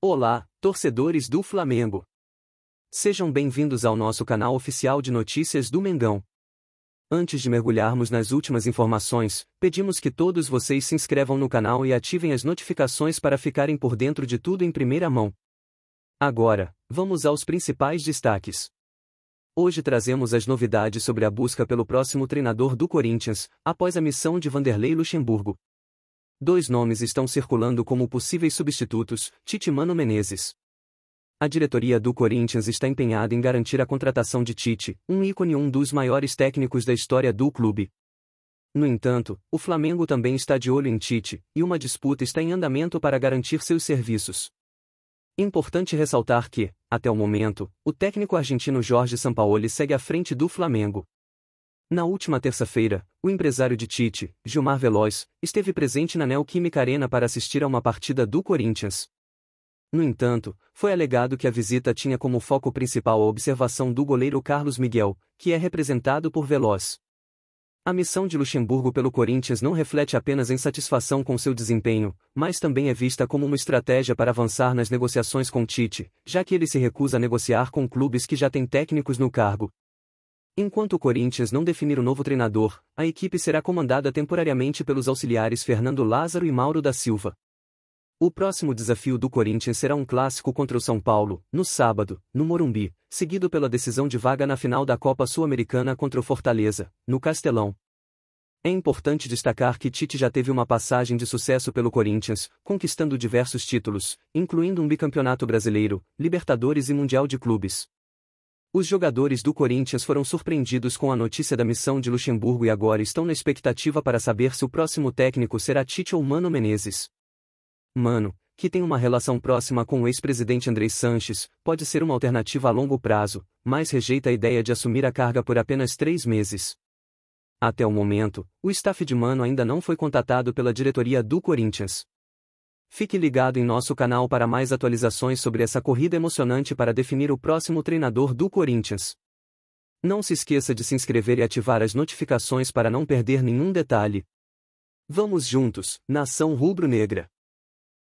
Olá, torcedores do Flamengo. Sejam bem-vindos ao nosso canal oficial de notícias do Mengão. Antes de mergulharmos nas últimas informações, pedimos que todos vocês se inscrevam no canal e ativem as notificações para ficarem por dentro de tudo em primeira mão. Agora, vamos aos principais destaques. Hoje trazemos as novidades sobre a busca pelo próximo treinador do Corinthians, após a missão de Vanderlei Luxemburgo. Dois nomes estão circulando como possíveis substitutos, Tite Mano Menezes. A diretoria do Corinthians está empenhada em garantir a contratação de Tite, um ícone e um dos maiores técnicos da história do clube. No entanto, o Flamengo também está de olho em Tite, e uma disputa está em andamento para garantir seus serviços. Importante ressaltar que, até o momento, o técnico argentino Jorge Sampaoli segue à frente do Flamengo. Na última terça-feira, o empresário de Tite, Gilmar Veloz, esteve presente na Neoquímica Arena para assistir a uma partida do Corinthians. No entanto, foi alegado que a visita tinha como foco principal a observação do goleiro Carlos Miguel, que é representado por Veloz. A missão de Luxemburgo pelo Corinthians não reflete apenas insatisfação com seu desempenho, mas também é vista como uma estratégia para avançar nas negociações com Tite, já que ele se recusa a negociar com clubes que já têm técnicos no cargo, Enquanto o Corinthians não definir o novo treinador, a equipe será comandada temporariamente pelos auxiliares Fernando Lázaro e Mauro da Silva. O próximo desafio do Corinthians será um clássico contra o São Paulo, no sábado, no Morumbi, seguido pela decisão de vaga na final da Copa Sul-Americana contra o Fortaleza, no Castelão. É importante destacar que Tite já teve uma passagem de sucesso pelo Corinthians, conquistando diversos títulos, incluindo um bicampeonato brasileiro, Libertadores e Mundial de Clubes. Os jogadores do Corinthians foram surpreendidos com a notícia da missão de Luxemburgo e agora estão na expectativa para saber se o próximo técnico será Tite ou Mano Menezes. Mano, que tem uma relação próxima com o ex-presidente Andrei Sanches, pode ser uma alternativa a longo prazo, mas rejeita a ideia de assumir a carga por apenas três meses. Até o momento, o staff de Mano ainda não foi contatado pela diretoria do Corinthians. Fique ligado em nosso canal para mais atualizações sobre essa corrida emocionante para definir o próximo treinador do Corinthians. Não se esqueça de se inscrever e ativar as notificações para não perder nenhum detalhe. Vamos juntos, nação rubro-negra!